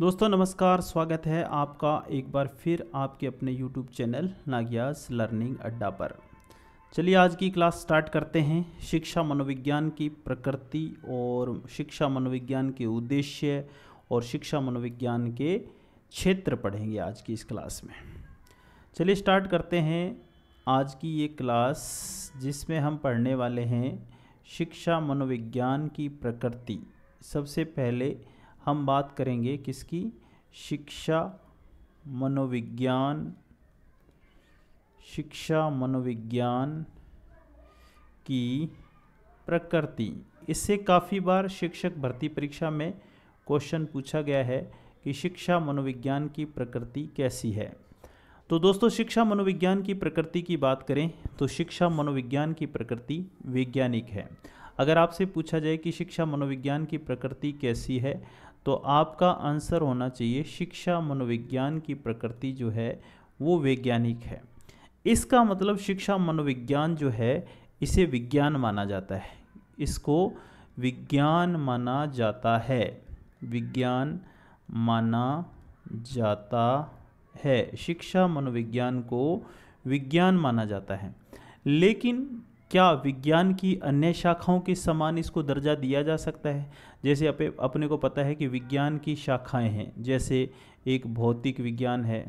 दोस्तों नमस्कार स्वागत है आपका एक बार फिर आपके अपने YouTube चैनल नागियास लर्निंग अड्डा पर चलिए आज की क्लास स्टार्ट करते हैं शिक्षा मनोविज्ञान की प्रकृति और शिक्षा मनोविज्ञान के उद्देश्य और शिक्षा मनोविज्ञान के क्षेत्र पढ़ेंगे आज की इस क्लास में चलिए स्टार्ट करते हैं आज की ये क्लास जिसमें हम पढ़ने वाले हैं शिक्षा मनोविज्ञान की प्रकृति सबसे पहले हम बात करेंगे किसकी शिक्षा मनोविज्ञान शिक्षा मनोविज्ञान की प्रकृति इससे काफ़ी बार शिक्षक भर्ती परीक्षा में क्वेश्चन पूछा गया है कि शिक्षा मनोविज्ञान की प्रकृति कैसी है तो दोस्तों शिक्षा मनोविज्ञान की प्रकृति की बात करें तो शिक्षा मनोविज्ञान की प्रकृति वैज्ञानिक है अगर आपसे पूछा जाए कि शिक्षा मनोविज्ञान की प्रकृति कैसी है तो आपका आंसर होना चाहिए शिक्षा मनोविज्ञान की प्रकृति जो है वो वैज्ञानिक है इसका मतलब शिक्षा मनोविज्ञान जो है इसे विज्ञान माना जाता है इसको विज्ञान माना जाता है विज्ञान माना जाता है शिक्षा मनोविज्ञान को विज्ञान माना जाता है लेकिन क्या विज्ञान की अन्य शाखाओं के समान इसको दर्जा दिया जा सकता है जैसे अपे अपने को पता है कि विज्ञान की शाखाएं हैं जैसे एक भौतिक विज्ञान है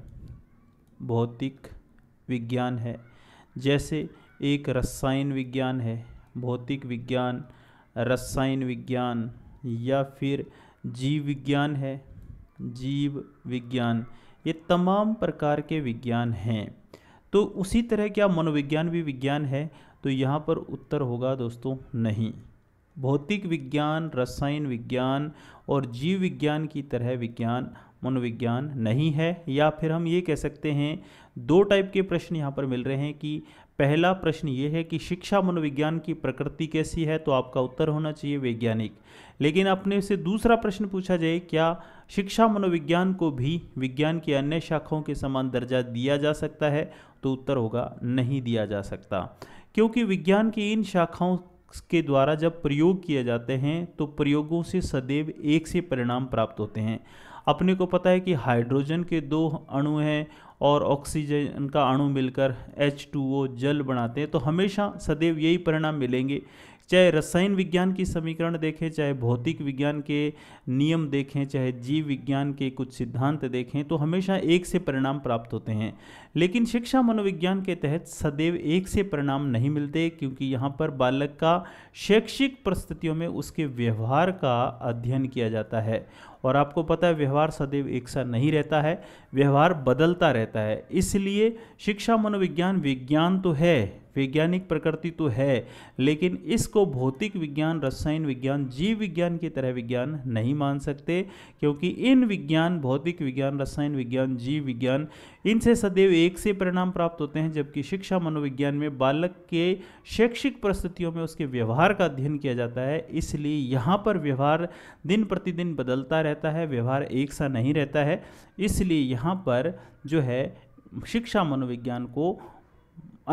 भौतिक विज्ञान है जैसे एक रसायन विज्ञान है भौतिक विज्ञान रसायन विज्ञान या फिर जीव विज्ञान है जीव विज्ञान ये तमाम प्रकार के विज्ञान हैं तो उसी तरह क्या मनोविज्ञान भी विज्ञान है तो यहाँ पर उत्तर होगा दोस्तों नहीं भौतिक विज्ञान रसायन विज्ञान और जीव विज्ञान की तरह विज्ञान मनोविज्ञान नहीं है या फिर हम ये कह सकते हैं दो टाइप के प्रश्न यहाँ पर मिल रहे हैं कि पहला प्रश्न ये है कि शिक्षा मनोविज्ञान की प्रकृति कैसी है तो आपका उत्तर होना चाहिए वैज्ञानिक लेकिन अपने से दूसरा प्रश्न पूछा जाए क्या शिक्षा मनोविज्ञान को भी विज्ञान की अन्य शाखाओं के समान दर्जा दिया जा सकता है तो उत्तर होगा नहीं दिया जा सकता क्योंकि विज्ञान की इन शाखाओं के द्वारा जब प्रयोग किए जाते हैं तो प्रयोगों से सदैव एक से परिणाम प्राप्त होते हैं अपने को पता है कि हाइड्रोजन के दो अणु हैं और ऑक्सीजन का अणु मिलकर H2O जल बनाते हैं तो हमेशा सदैव यही परिणाम मिलेंगे चाहे रसायन विज्ञान की समीकरण देखें चाहे भौतिक विज्ञान के नियम देखें चाहे जीव विज्ञान के कुछ सिद्धांत देखें तो हमेशा एक से परिणाम प्राप्त होते हैं लेकिन शिक्षा मनोविज्ञान के तहत सदैव एक से परिणाम नहीं मिलते क्योंकि यहाँ पर बालक का शैक्षिक परिस्थितियों में उसके व्यवहार का अध्ययन किया जाता है और आपको पता है व्यवहार सदैव एक सा नहीं रहता है व्यवहार बदलता रहता है इसलिए शिक्षा मनोविज्ञान विज्ञान तो है वैज्ञानिक प्रकृति तो है लेकिन इसको भौतिक विज्ञान रसायन विज्ञान जीव विज्ञान की तरह विज्ञान नहीं मान सकते क्योंकि इन विज्ञान भौतिक विज्ञान रसायन विज्ञान जीव विज्ञान इनसे सदैव एक से परिणाम प्राप्त होते हैं जबकि शिक्षा मनोविज्ञान में बालक के शैक्षिक परिस्थितियों में उसके व्यवहार का अध्ययन किया जाता है इसलिए यहाँ पर व्यवहार दिन प्रतिदिन बदलता रहता है व्यवहार एक सा नहीं रहता है इसलिए यहाँ पर जो है शिक्षा मनोविज्ञान को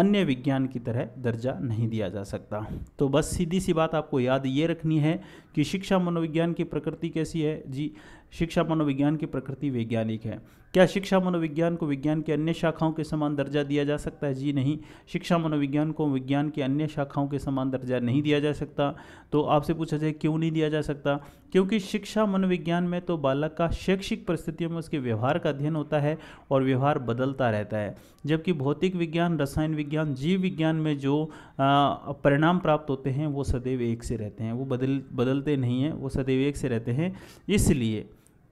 अन्य विज्ञान की तरह दर्जा नहीं दिया जा सकता तो बस सीधी सी बात आपको याद ये रखनी है कि शिक्षा मनोविज्ञान की प्रकृति कैसी है जी शिक्षा मनोविज्ञान की प्रकृति वैज्ञानिक है क्या शिक्षा मनोविज्ञान को विज्ञान की अन्य शाखाओं के समान दर्जा दिया जा सकता है जी नहीं शिक्षा मनोविज्ञान को विज्ञान की अन्य शाखाओं के समान दर्जा नहीं दिया जा सकता तो आपसे पूछा जाए क्यों नहीं दिया जा सकता क्योंकि शिक्षा मनोविज्ञान में तो बालक का शैक्षिक परिस्थितियों में उसके व्यवहार का अध्ययन होता है और व्यवहार बदलता रहता है जबकि भौतिक विज्ञान रसायन विज्ञान जीव विज्ञान में जो परिणाम प्राप्त होते हैं वो सदैव एक से रहते हैं वो बदल बदलते नहीं हैं वो सदैव एक से रहते हैं इसलिए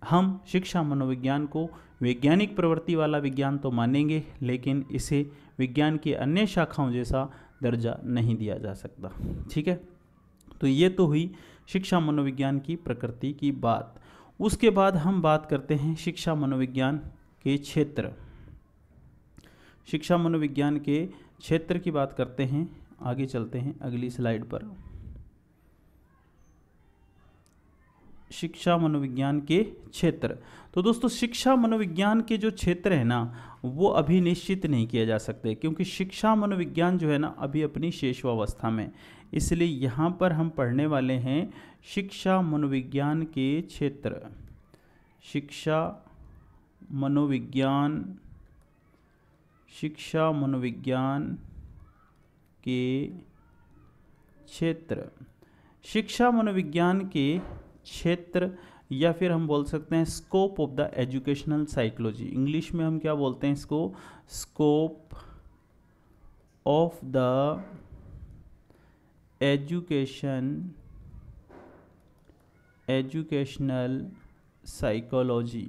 हम शिक्षा मनोविज्ञान को वैज्ञानिक प्रवृत्ति वाला विज्ञान तो मानेंगे लेकिन इसे विज्ञान की अन्य शाखाओं जैसा दर्जा नहीं दिया जा सकता ठीक है तो ये तो हुई शिक्षा मनोविज्ञान की प्रकृति की बात उसके बाद हम बात करते हैं शिक्षा मनोविज्ञान के क्षेत्र शिक्षा मनोविज्ञान के क्षेत्र की बात करते हैं आगे चलते हैं अगली स्लाइड पर शिक्षा मनोविज्ञान के क्षेत्र तो दोस्तों शिक्षा मनोविज्ञान के जो क्षेत्र है ना वो अभी निश्चित नहीं किया जा सकते क्योंकि शिक्षा मनोविज्ञान जो है ना अभी अपनी शेषवावस्था में इसलिए यहाँ पर हम पढ़ने वाले हैं शिक्षा मनोविज्ञान के क्षेत्र शिक्षा मनोविज्ञान शिक्षा मनोविज्ञान के क्षेत्र शिक्षा मनोविज्ञान के क्षेत्र या फिर हम बोल सकते हैं scope of the educational psychology English में हम क्या बोलते हैं इसको scope of the education educational psychology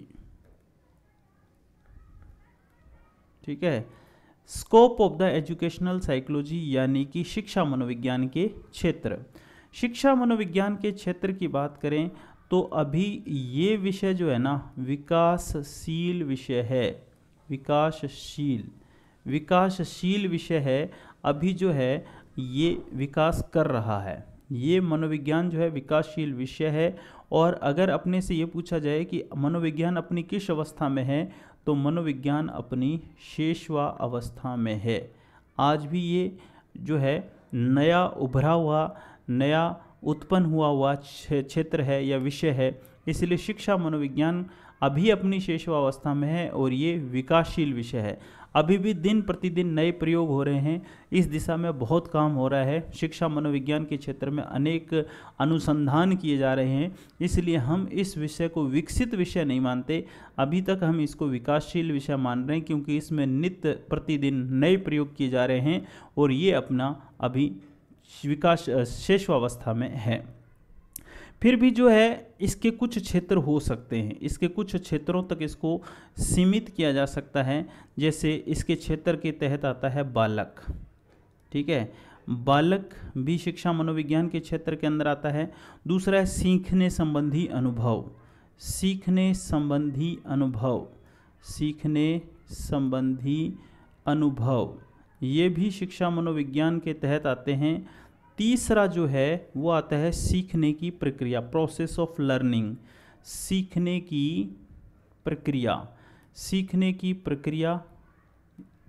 ठीक है scope of the educational psychology यानी कि शिक्षा मनोविज्ञान के क्षेत्र शिक्षा मनोविज्ञान के क्षेत्र की बात करें तो अभी ये विषय जो है ना विकासशील विषय है विकासशील विकासशील विषय है अभी जो है ये विकास कर रहा है ये मनोविज्ञान जो है विकासशील विषय है और अगर अपने से ये पूछा जाए कि मनोविज्ञान अपनी किस अवस्था में है तो मनोविज्ञान अपनी शेषवा अवस्था में है आज भी ये जो है नया उभरा हुआ नया उत्पन्न हुआ हुआ क्षेत्र है या विषय है इसलिए शिक्षा मनोविज्ञान अभी अपनी शेषवावस्था में है और ये विकासशील विषय है अभी भी दिन प्रतिदिन नए प्रयोग हो रहे हैं इस दिशा में बहुत काम हो रहा है शिक्षा मनोविज्ञान के क्षेत्र में अनेक अनुसंधान किए जा रहे हैं इसलिए हम इस विषय को विकसित विषय नहीं मानते अभी तक हम इसको विकासशील विषय मान रहे हैं क्योंकि इसमें नित्य प्रतिदिन नए प्रयोग किए जा रहे हैं और ये अपना अभी विकास शेषवावस्था में है फिर भी जो है इसके कुछ क्षेत्र हो सकते हैं इसके कुछ क्षेत्रों तक इसको सीमित किया जा सकता है जैसे इसके क्षेत्र के तहत आता है बालक ठीक है बालक भी शिक्षा मनोविज्ञान के क्षेत्र के अंदर आता है दूसरा है सीखने संबंधी अनुभव सीखने संबंधी अनुभव सीखने संबंधी अनुभव ये भी शिक्षा मनोविज्ञान के तहत आते हैं तीसरा जो है वो आता है सीखने की प्रक्रिया प्रोसेस ऑफ लर्निंग सीखने की प्रक्रिया सीखने की प्रक्रिया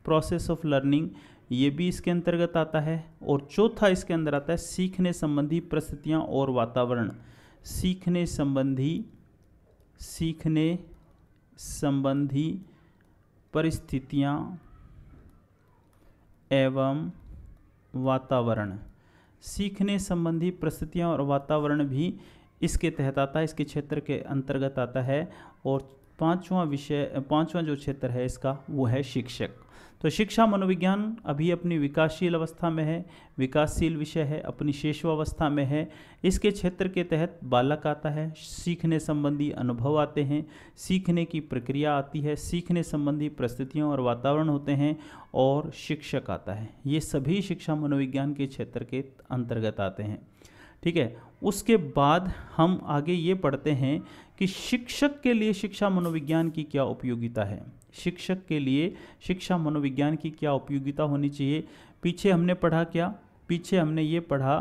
प्रोसेस ऑफ लर्निंग ये भी इसके अंतर्गत आता है और चौथा इसके अंदर आता है सीखने संबंधी परिस्थितियाँ और वातावरण सीखने संबंधी सीखने संबंधी परिस्थितियाँ एवं वातावरण सीखने संबंधी परिस्थितियाँ और वातावरण भी इसके तहत आता है इसके क्षेत्र के अंतर्गत आता है और पांचवा विषय पांचवा जो क्षेत्र है इसका वो है शिक्षक तो शिक्षा मनोविज्ञान अभी अपनी विकासशील अवस्था में है विकासशील विषय है अपनी शेषवावस्था में है इसके क्षेत्र के तहत बालक आता है सीखने संबंधी अनुभव आते हैं सीखने की प्रक्रिया आती है सीखने संबंधी परिस्थितियों और वातावरण होते हैं और शिक्षक आता है ये सभी शिक्षा मनोविज्ञान के क्षेत्र के अंतर्गत आते हैं ठीक है उसके बाद हम आगे ये पढ़ते हैं कि शिक्षक के लिए शिक्षा मनोविज्ञान की क्या उपयोगिता है शिक्षक के लिए शिक्षा मनोविज्ञान की क्या उपयोगिता होनी चाहिए पीछे हमने पढ़ा क्या पीछे हमने ये पढ़ा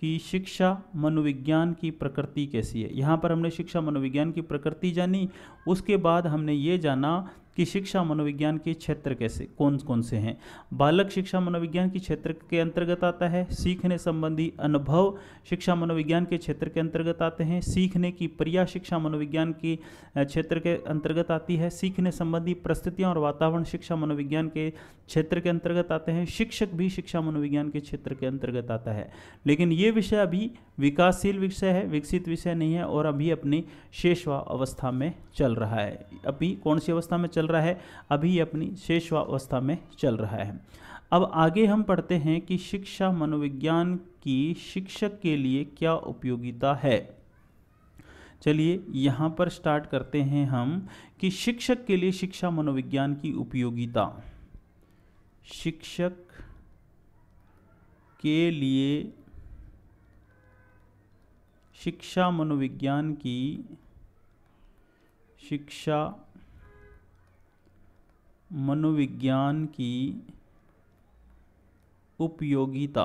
कि शिक्षा मनोविज्ञान की प्रकृति कैसी है यहाँ पर हमने शिक्षा मनोविज्ञान की प्रकृति जानी उसके बाद हमने ये जाना कि शिक्षा मनोविज्ञान के क्षेत्र कैसे कौन कौन से हैं बालक शिक्षा मनोविज्ञान के क्षेत्र के अंतर्गत आता है सीखने संबंधी अनुभव शिक्षा मनोविज्ञान के क्षेत्र के अंतर्गत आते हैं सीखने की प्रिया शिक्षा मनोविज्ञान के क्षेत्र के अंतर्गत आती है सीखने संबंधी परिस्थितियाँ और वातावरण शिक्षा मनोविज्ञान के क्षेत्र के अंतर्गत आते हैं शिक्षक भी शिक्षा मनोविज्ञान के क्षेत्र के अंतर्गत आता है लेकिन ये विषय अभी विकासशील विषय है विकसित विषय नहीं है और अभी अपनी शेषवा अवस्था में चल रहा है अभी कौन सी अवस्था में चल चल रहा है अभी अपनी शेषवावस्था में चल रहा है अब आगे हम पढ़ते हैं कि शिक्षा मनोविज्ञान की शिक्षक के लिए क्या उपयोगिता है चलिए यहाँ पर स्टार्ट करते हैं हम कि शिक्षक के लिए शिक्षा मनोविज्ञान की उपयोगिता शिक्षक के लिए शिक्षा मनोविज्ञान की शिक्षा मनोविज्ञान की उपयोगिता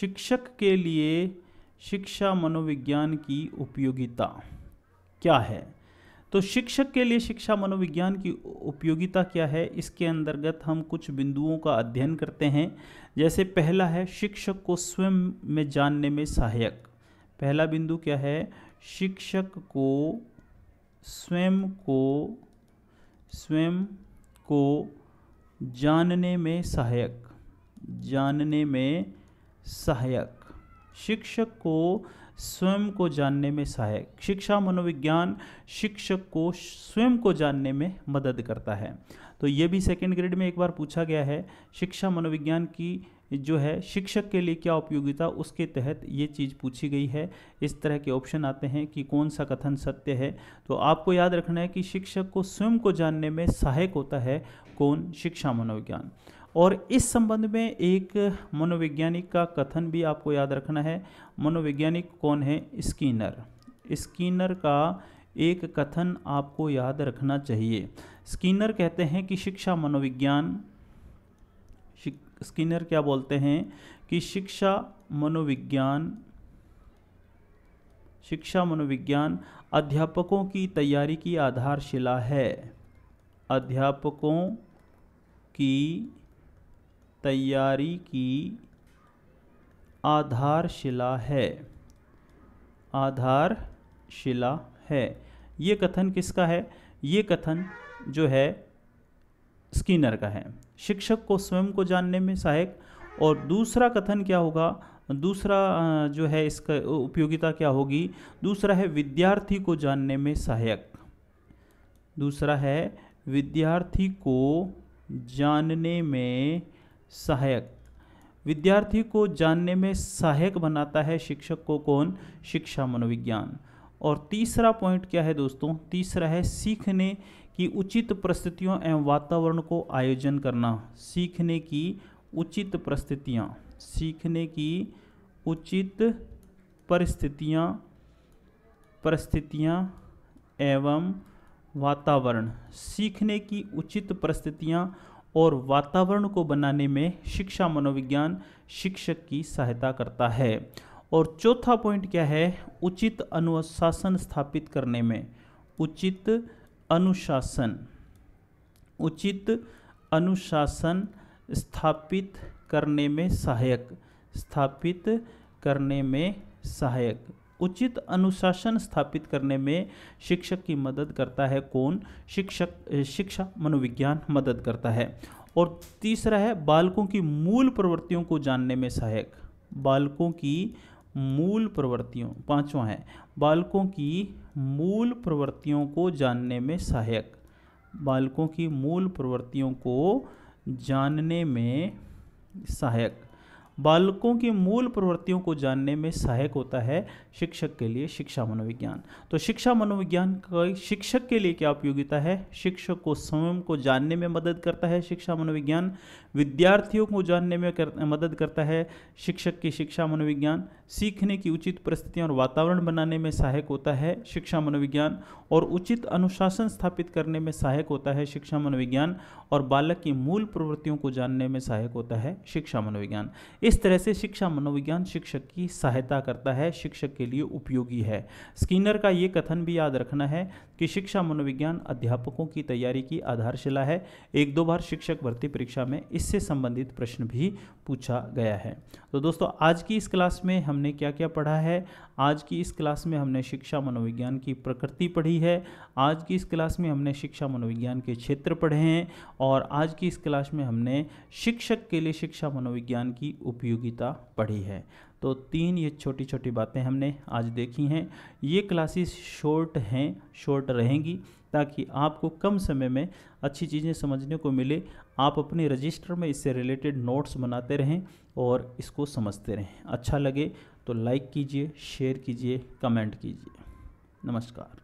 शिक्षक के लिए शिक्षा मनोविज्ञान की उपयोगिता क्या है तो शिक्षक के लिए शिक्षा मनोविज्ञान की उपयोगिता क्या है इसके अंतर्गत हम कुछ बिंदुओं का अध्ययन करते हैं जैसे पहला है शिक्षक को स्वयं में जानने में सहायक पहला बिंदु क्या है शिक्षक को स्वयं को स्वयं को जानने में सहायक जानने में सहायक शिक्षक को स्वयं को जानने में सहायक शिक्षा मनोविज्ञान शिक्षक को स्वयं को जानने में मदद करता है तो ये भी सेकेंड ग्रेड में एक बार पूछा गया है शिक्षा मनोविज्ञान की जो है शिक्षक के लिए क्या उपयोगिता उसके तहत ये चीज़ पूछी गई है इस तरह के ऑप्शन आते हैं कि कौन सा कथन सत्य है तो आपको याद रखना है कि शिक्षक को स्वयं को जानने में सहायक होता है कौन शिक्षा मनोविज्ञान और इस संबंध में एक मनोवैज्ञानिक का कथन भी आपको याद रखना है मनोवैज्ञानिक कौन है स्कीनर स्कीनर का एक कथन आपको याद रखना चाहिए स्कीनर कहते हैं कि शिक्षा मनोविज्ञान स्किनर क्या बोलते हैं कि शिक्षा मनोविज्ञान शिक्षा मनोविज्ञान अध्यापकों की तैयारी की आधारशिला है अध्यापकों की तैयारी की आधारशिला है आधारशिला है ये कथन किसका है ये कथन जो है स्किनर का है शिक्षक को स्वयं को जानने में सहायक और दूसरा कथन क्या होगा दूसरा जो है इसका उपयोगिता क्या होगी दूसरा है विद्यार्थी को जानने में सहायक दूसरा है विद्यार्थी को जानने में सहायक विद्यार्थी को जानने में सहायक बनाता है शिक्षक को कौन शिक्षा मनोविज्ञान और तीसरा पॉइंट क्या है दोस्तों तीसरा है सीखने कि उचित परिस्थितियों एवं वातावरण को आयोजन करना सीखने की उचित परिस्थितियाँ सीखने की उचित परिस्थितियाँ परिस्थितियाँ एवं वातावरण सीखने की उचित परिस्थितियाँ और वातावरण को बनाने में शिक्षा मनोविज्ञान शिक्षक की सहायता करता है और चौथा पॉइंट क्या है उचित अनुशासन स्थापित करने में उचित अनुशासन उचित अनुशासन स्थापित करने में सहायक स्थापित करने में सहायक उचित अनुशासन स्थापित करने में शिक्षक की मदद करता है कौन शिक्षक शिक्षा मनोविज्ञान मदद करता है और तीसरा है बालकों की मूल प्रवृत्तियों को जानने में सहायक बालकों की मूल प्रवृत्तियों पांचवा है बालकों की मूल प्रवृत्तियों को जानने में सहायक बालकों की मूल प्रवृत्तियों को जानने में सहायक बालकों की मूल प्रवृत्तियों को जानने में सहायक होता है शिक्षक के लिए शिक्षा मनोविज्ञान तो शिक्षा मनोविज्ञान का शिक्षक के लिए क्या उपयोगिता है शिक्षक को स्वयं को जानने में मदद करता है शिक्षा मनोविज्ञान विद्यार्थियों को जानने में कर, मदद करता है शिक्षक की शिक्षा मनोविज्ञान सीखने की उचित परिस्थितियाँ और वातावरण बनाने में सहायक होता है शिक्षा मनोविज्ञान और उचित अनुशासन स्थापित करने में सहायक होता है शिक्षा मनोविज्ञान और बालक की मूल प्रवृत्तियों को जानने में सहायक होता है शिक्षा मनोविज्ञान इस तरह से शिक्षा मनोविज्ञान शिक्षक की सहायता करता है शिक्षक के लिए उपयोगी है स्किनर का ये कथन भी याद रखना है कि शिक्षा मनोविज्ञान अध्यापकों की तैयारी की आधारशिला है एक दो बार शिक्षक भर्ती परीक्षा में इससे संबंधित प्रश्न भी पूछा गया है तो दोस्तों आज की इस क्लास में हमने क्या क्या पढ़ा है आज की इस क्लास में हमने शिक्षा मनोविज्ञान की प्रकृति पढ़ी है आज की इस क्लास में हमने शिक्षा मनोविज्ञान के क्षेत्र पढ़े हैं और आज की इस क्लास में हमने शिक्षक के लिए शिक्षा मनोविज्ञान की उपयोगिता पढ़ी है तो तीन ये छोटी छोटी बातें हमने आज देखी हैं ये क्लासेस शॉर्ट हैं शॉर्ट रहेंगी ताकि आपको कम समय में अच्छी चीज़ें समझने को मिले आप अपने रजिस्टर में इससे रिलेटेड नोट्स बनाते रहें और इसको समझते रहें अच्छा लगे तो लाइक कीजिए शेयर कीजिए कमेंट कीजिए नमस्कार